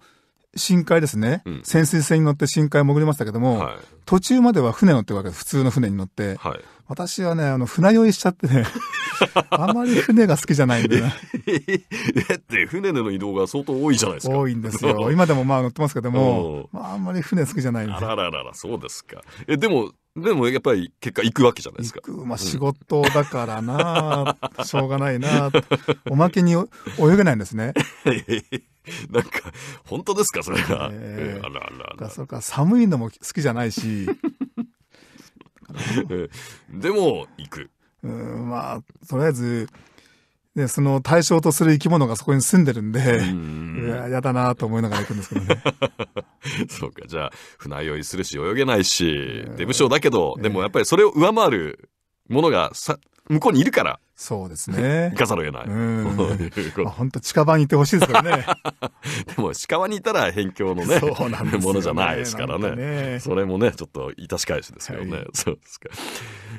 深海ですね、うん、潜水船に乗って深海潜りましたけども、はい、途中までは船乗ってるわけです。普通の船に乗って。はい、私はね、あの、船酔いしちゃってね、[LAUGHS] あまり船が好きじゃないんでね。えって船での移動が相当多いじゃないですか。多いんですよ。今でもまあ乗ってますけども、まあ、あんまり船好きじゃないんで。あらららら、そうですか。え、でも、でもやっぱり結果行くわけじゃないですか。まあ仕事だからな、うん、しょうがないな、おまけに泳げないんですね。[LAUGHS] なんか、本当ですか、それが。えー、あらあらあら。そうか、寒いのも好きじゃないし。[LAUGHS] でも、行く。うん、まあ、とりあえず、で、その対象とする生き物がそこに住んでるんで、うんいや、やだなと思いながら行くんですけどね。[LAUGHS] そうか、じゃあ、船酔いするし、泳げないし、出無償だけど、でもやっぱりそれを上回るものがさ、向こうにいるから。そうですね。[LAUGHS] 行かざるを得ない。うん。本当近場にいてほしいですよね。[LAUGHS] でも近場にいたら辺境のね、そうなんねものじゃないですからね。ねそれもね、ちょっと致し返しですけどね。はい、そうですか。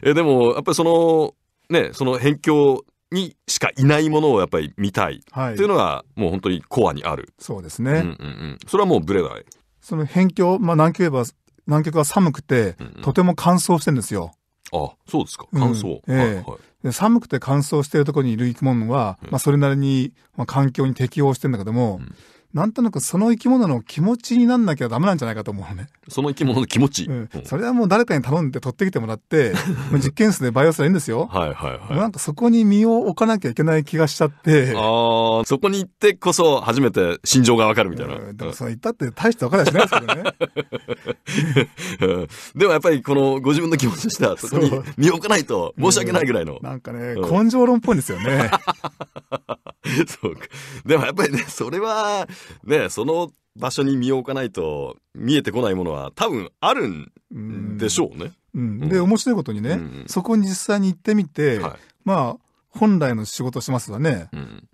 え、でも、やっぱりその、ね、その辺境にしかいないものをやっぱり見たいっていうのがもう本当にコアにある。そうですね。うんうんうん。それはもうブレない。その辺境、まあ南極言えば、南極は寒くて、うんうん、とても乾燥してるんですよ。あ、そうですか。乾燥。うん、ええーはい、寒くて乾燥してるところにいる生き物は、うん、まあそれなりに、まあ、環境に適応してるんだけども、うん、なんとなくその生き物の気持ちになんなきゃダメなんじゃないかと思うね。その生き物の気持ち、うん、それはもう誰かに頼んで取ってきてもらって、実験室で培養すればいいんですよ。はいはいはい。なんかそこに身を置かなきゃいけない気がしちゃって。ああ、そこに行ってこそ初めて心情がわかるみたいな。うん、でもその行ったって大してわかりなしないですけどね。[LAUGHS] でもやっぱりこのご自分の気持ちとしてはそこに身を置かないと申し訳ないぐらいの。うん、なんかね、根性論っぽいんですよね。[LAUGHS] [LAUGHS] そうか。でもやっぱりね、それは、ね、その場所に身を置かないと見えてこないものは多分あるんでしょうね。うん、で、面白いことにね、うん、そこに実際に行ってみて、はい、まあ、本来の仕事しますわね。うん、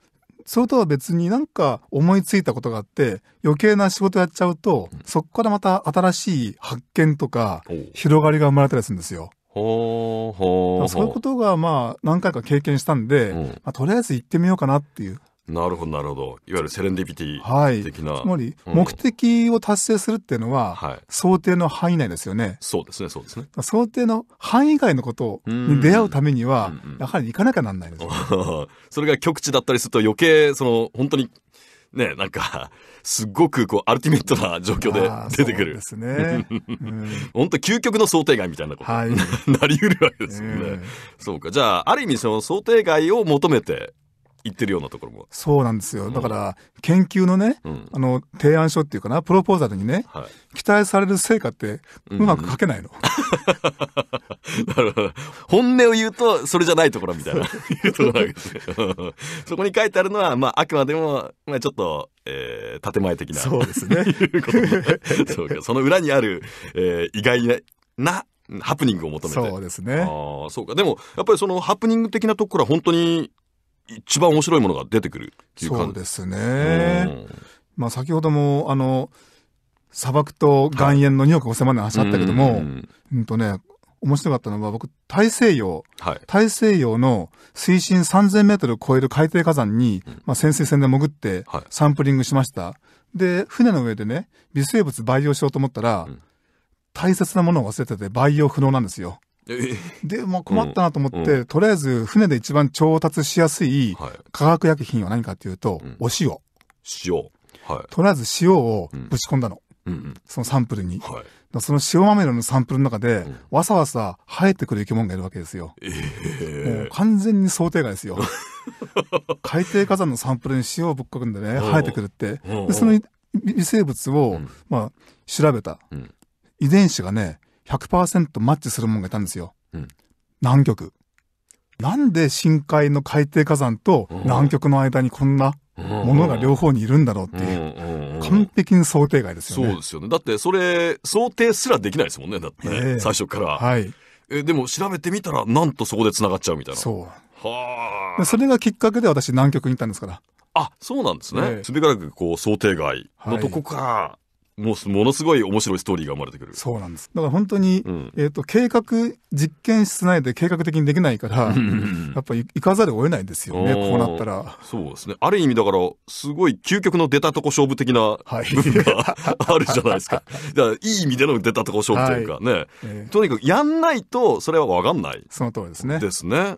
それとは別になんか思いついたことがあって余計な仕事やっちゃうと、そこからまた新しい発見とか広がりが生まれたりするんですよ。ほうほうそういうことがまあ何回か経験したんで、うん、まあ、とりあえず行ってみようかなっていう。なるほどなるほどいわゆるセレンディピティ的な、はい、つまり目的を達成するっていうのは、うん、想定の範囲内ですよね、そうですねそうですね想定の範囲外のことに出会うためにはやはり行かなきゃなんないです、ね、[LAUGHS] それが極地だったりすると余計その本当にね、なんか、すっごくこう、アルティメットな状況で出てくる。ですね。うん、本当究極の想定外みたいなこと、はい、[LAUGHS] なり得るわけですよね、えー、そうか。じゃあ、ある意味その想定外を求めて、言ってるようなところもそうなんですよ、だから研究のね、うん、あの提案書っていうかなプロポーザルにね、はい、期待される成果ってうまく書けないの、[LAUGHS] なるほど本音を言うとそれじゃないところみたいな [LAUGHS] [LAUGHS] そこに書いてあるのは、まあ、あくまでも、まあ、ちょっと、えー、建前的なそうですねそうかその裏にある、えー、意外なハプニングを求めてそうですねああそうかでもやっぱりそのハプニング的なところは本当に一番面白いものが出てくるっていう感じそうですね。まあ先ほども、あの、砂漠と岩塩の2億5000万年の話あったけども、はい、うん、うんとね、面白かったのは僕、大西洋、はい、大西洋の水深3000メートルを超える海底火山に、うん、まあ、潜水船で潜ってサンプリングしました。はい、で、船の上でね、微生物培養しようと思ったら、うん、大切なものを忘れてて培養不能なんですよ。で、まあ、困ったなと思って、うん、とりあえず船で一番調達しやすい化学薬品は何かというと、はい、お塩。塩。はい、とりあえず塩をぶち込んだの。うん、そのサンプルに。はい、その塩豆のサンプルの中で、うん、わさわさ生えてくる生き物がいるわけですよ。えー、もう完全に想定外ですよ。[LAUGHS] 海底火山のサンプルに塩をぶっかくんでね、生えてくるって。でその微生物を、まあ、調べた。遺伝子がね、100%マッチするもんがいたんですよ。うん、南極。なんで深海の海底火山と南極の間にこんなものが両方にいるんだろうっていう、完璧に想定外ですよね。そうですよね。だってそれ、想定すらできないですもんね、だってね、えー、最初から。はい。え、でも調べてみたら、なんとそこで繋がっちゃうみたいな。そう。はあ。それがきっかけで私南極に行ったんですから。あ、そうなんですね。すべからくこう想定外のとこか。もうものすごい面白いストーリーが生まれてくる。そうなんです。だから本当に、うん、えっ、ー、と、計画、実験室内で計画的にできないから、やっぱり行かざるを得ないんですよね、こうなったら。そうですね。ある意味だから、すごい究極の出たとこ勝負的な部分が、はい、あるじゃないですか。だからいい意味での出たとこ勝負というかね、はいえー、とにかくやんないと、それはわかんない。その通りですね。ですね。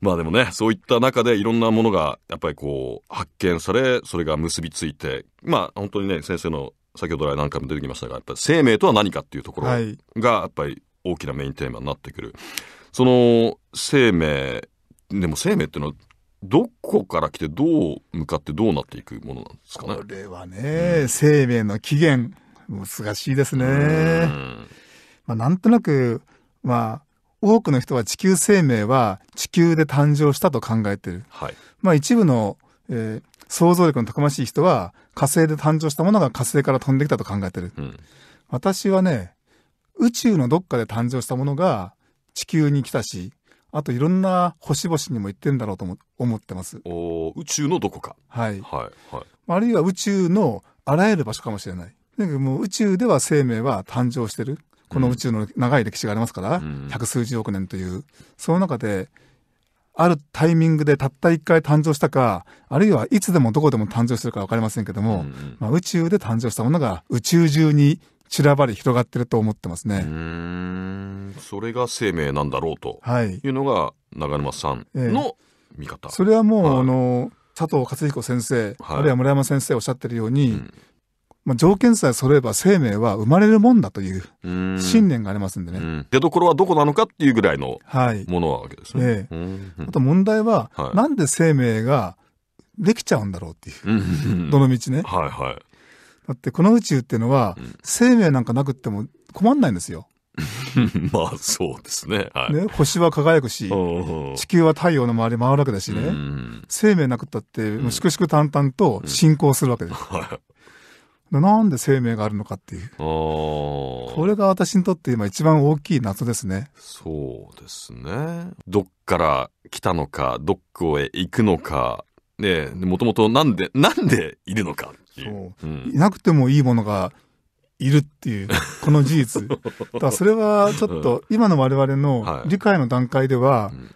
まあでもね、そういった中でいろんなものがやっぱりこう発見され、それが結びついて、まあ本当にね、先生の先ほど来何回も出てきましたがやっぱり生命とは何かっていうところがやっぱり大きなメインテーマになってくる、その生命でも生命っていうのはどこから来てどう向かってどうなっていくものなんですかねこれはね、うん、生命の起源難しいですね、まあ、なんとなくまあ多くの人は地球生命は地球で誕生したと考えてる、はい、まあ一部の、えー、想像力のたくましい人は、火星で誕生したものが火星から飛んできたと考えてる。うん、私はね、宇宙のどっかで誕生したものが地球に来たし、あといろんな星々にも行ってるんだろうと思ってます。お宇宙のどこか。はい。はい。はい、あるいは宇宙のあらゆる場所かもしれない。だもう宇宙では生命は誕生してる。この宇宙の長い歴史がありますから、百、うん、数十億年という。その中であるタイミングでたった1回誕生したか、あるいはいつでもどこでも誕生してるか分かりませんけども、うんうん、まあ、宇宙で誕生したものが宇宙中に散らばり広がってると思ってますね。それが生命なんだろうというのが長沼さんの見方。えそれはもう、はい、あの佐藤勝彦先生、あるいは村山先生おっしゃってるように、うんまあ、条件さえ揃えば生命は生まれるもんだという信念がありますんでね。出どころはどこなのかっていうぐらいのものなわけですね。はい、あと問題は、はい、なんで生命ができちゃうんだろうっていう。どの道ね。はいはい。だってこの宇宙っていうのは、うん、生命なんかなくっても困んないんですよ。[LAUGHS] まあそうですね,、はい、ね。星は輝くし、地球は太陽の周り回るわけだしね、生命なくったって、もう粛々淡々と進行するわけです。うんはい、なんで生命があるのかっていう。これが私にとって今一番大きい謎ですね。そうですね。どっから来たのか、どこへ行くのか、ねもともとなんで、なんでいるのかっていう。そう、うん、いなくてもいいものがいるっていう、この事実。[LAUGHS] だからそれはちょっと今の我々の理解の段階では、うん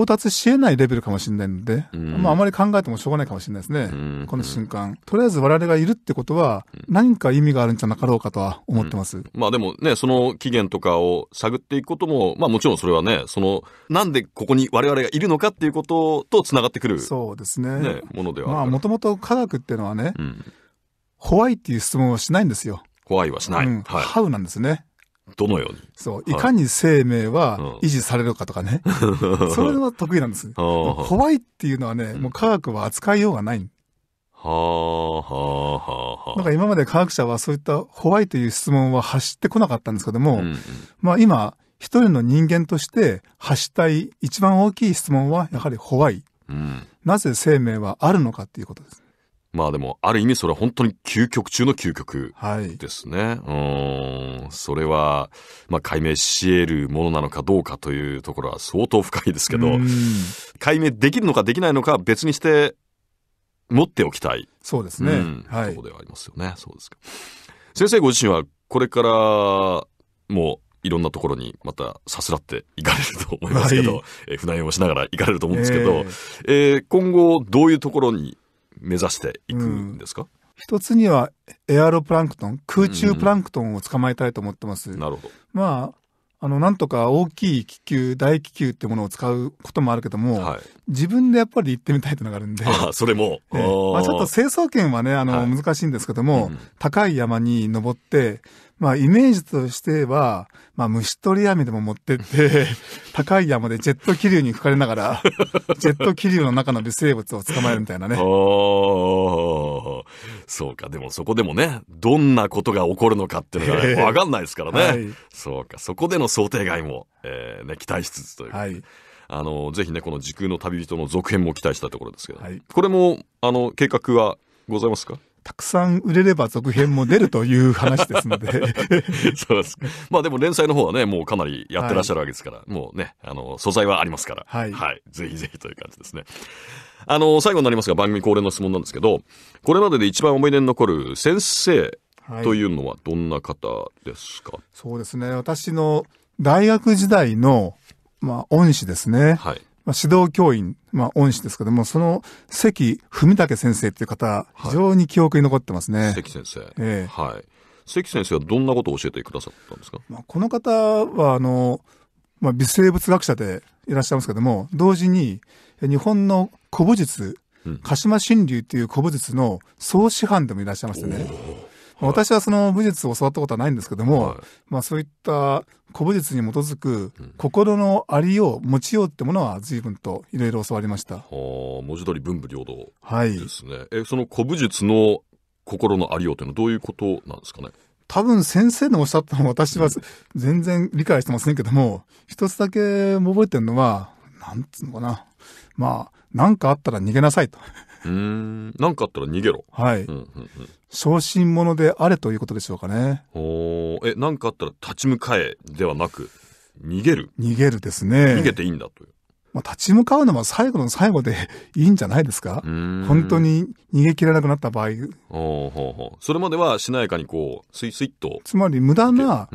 到達し得ないレベルかもしれないんで、うん、まあ、あまり考えてもしょうがないかもしれないですね、うん、この瞬間。とりあえず我々がいるってことは、何か意味があるんじゃなかろうかとは思ってます。まあでもね、その期限とかを探っていくことも、まあもちろんそれはね、その、なんでここに我々がいるのかっていうことと繋がってくる。そうですね。ものではまあもともと科学っていうのはね、ホワイっていう質問をしないんですよ。ホワイはしない。うん、はい、ハウなんですね。どのようにそう。いかに生命は維持されるかとかね。うん、それは得意なんです。怖いっていうのはね、もう科学は扱いようがない。はあ、はあ、はあ、はあ。なんか今まで科学者はそういった怖いという質問は走ってこなかったんですけども、うんうん、まあ今、一人の人間として発したい一番大きい質問はやはり怖い。うん、なぜ生命はあるのかっていうことです。まあでも、ある意味それは本当に究極中の究極ですね。はい、うん。それは、まあ解明し得るものなのかどうかというところは相当深いですけど、解明できるのかできないのか別にして、持っておきたい。そうですね。うん、はい。ところではありますよね。そうですか。先生ご自身はこれからもういろんなところにまたさすらっていかれると思いますけど、はい、え船酔いをしながら行かれると思うんですけど、えー、えー、今後どういうところに目指していくんですか、うん、一つにはエアロプランクトン、空中プランクトンを捕まえたいと思ってます。うんうん、なるほど。まあ、あの、なんとか大きい気球、大気球ってものを使うこともあるけども、はい、自分でやっぱり行ってみたいというのがあるんで。ああそれも。ね、まあ、ちょっと成層圏はね、あの、難しいんですけども、高い山に登って、まあ、イメージとしては、まあ、虫取り網でも持ってって、[LAUGHS] 高い山でジェット気流に吹かれながら、[LAUGHS] ジェット気流の中の微生物を捕まえるみたいなね。そうか、でもそこでもね、どんなことが起こるのかっていうのが、ね、わかんないですからね、はい、そうか、そこでの想定外も、えーね、期待しつつという。はいあの、ぜひね、この時空の旅人の続編も期待したいところですけど、はい、これも、あの、計画はございますかたくさん売れれば続編も出るという話ですので [LAUGHS] そうです。まあでも連載の方はね、もうかなりやってらっしゃるわけですから、はい、もうね、あの、素材はありますから、はい、はい。ぜひぜひという感じですね。あの、最後になりますが番組恒例の質問なんですけど、これまでで一番思い出に残る先生というのはどんな方ですか、はい、そうですね。私の大学時代の、まあ、恩師ですね。はい。まあ、指導教員、まあ、恩師ですけども、その関文武先生っていう方、非常に記憶に残ってますね。はい、関先生。ええー、はい。関先生はどんなことを教えてくださったんですか、まあ、この方は、あの、まあ、微生物学者でいらっしゃいますけども、同時に、日本の古武術、うん、鹿島神龍っていう古武術の総師範でもいらっしゃいましてね。私はその武術を教わったことはないんですけども、はい、まあそういった古武術に基づく心のありよう、持ちようってものは随分といろいろ教わりました。はあ、文字通り文武両道ですね。はい、え、その古武術の心のありようというのはどういうことなんですかね多分先生のおっしゃったの私は全然理解してませんけども、一つだけ覚えてるのは、なんつうのかな。まあ、なんかあったら逃げなさいと。うん何かあったら逃げろはい、うん小心者であれということでしょうかねおえ何かあったら立ち向かえではなく逃げる逃げるですね逃げていいんだというまあ、立ち向かうのは最後の最後でいいんじゃないですか本当に逃げ切れなくなった場合おうほうほう。それまではしなやかにこう、スイスイっと。つまり無駄な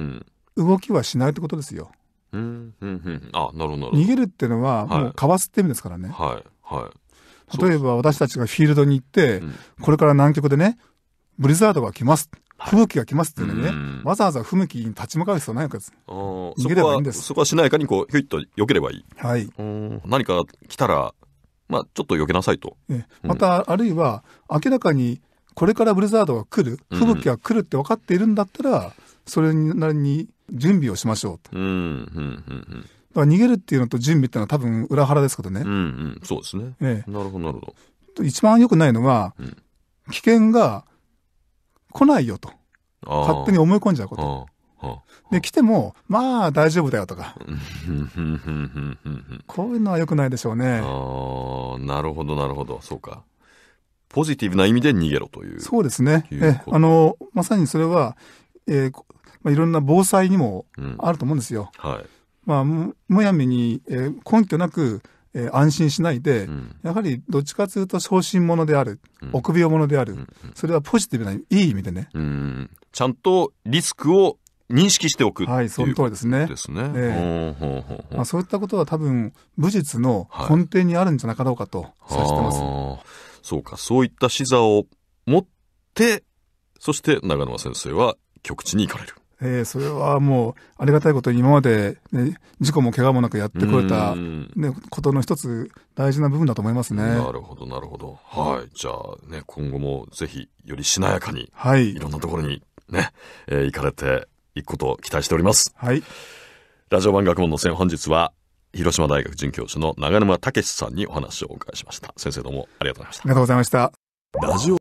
動きはしないってことですよ。うん、うん、うん。あ、なるほど、なるほど。逃げるっていうのは、もうかわすって意味ですからね。はい、はい。はい例えば私たちがフィールドに行って、うん、これから南極でね、ブリザードが来ます。吹雪が来ますっていうのにね、わざわざ吹雪に立ち向かう必要ないわけです。逃げればいいんです。そこはしないかにこう、ひょいっと避ければいい。はい。何か来たら、まあ、ちょっと避けなさいと。また、あるいは、明らかに、これからブリザードが来る、吹雪が来るって分かっているんだったら、それなりに準備をしましょうと。うん、うん、うん、うん。だから逃げるっていうのと準備っていうのは多分裏腹ですけどね。うんうん、そうですね。なるほど、なるほど。一番良くないのは、うん、危険が来ないよと。勝手に思い込んじゃうこと。で、来ても、まあ大丈夫だよとか。こういうのは良くないでしょうね。ああ、なるほど、なるほど。そうか。ポジティブな意味で逃げろという。そうですね。えあの、まさにそれは、えーまあ、いろんな防災にもあると思うんですよ。うん、はい。まあ、むやみに、え根拠なく、え安心しないで、うん、やはりどっちかというと小心者である、うん、臆病者である、うん、それはポジティブないい意味でね、ちゃんとリスクを認識しておくはい、その通りですね。ですね。えまあ、そういったことは多分、武術の根底にあるんじゃなかろうかと、察してます、はい。そうか、そういった視座を持って、そして長沼先生は局地に行かれる。えー、それはもう、ありがたいことに今まで、ね、事故も怪我もなくやってこれた、ね、ことの一つ大事な部分だと思いますね。なるほど、なるほど。はい。じゃあね、今後もぜひ、よりしなやかに、はい。いろんなところにね、えー、行かれていくことを期待しております。はい。ラジオ版学問の線、本日は、広島大学准教授の長沼武さんにお話をお伺いしました。先生どうもありがとうございました。ありがとうございました。ラジオ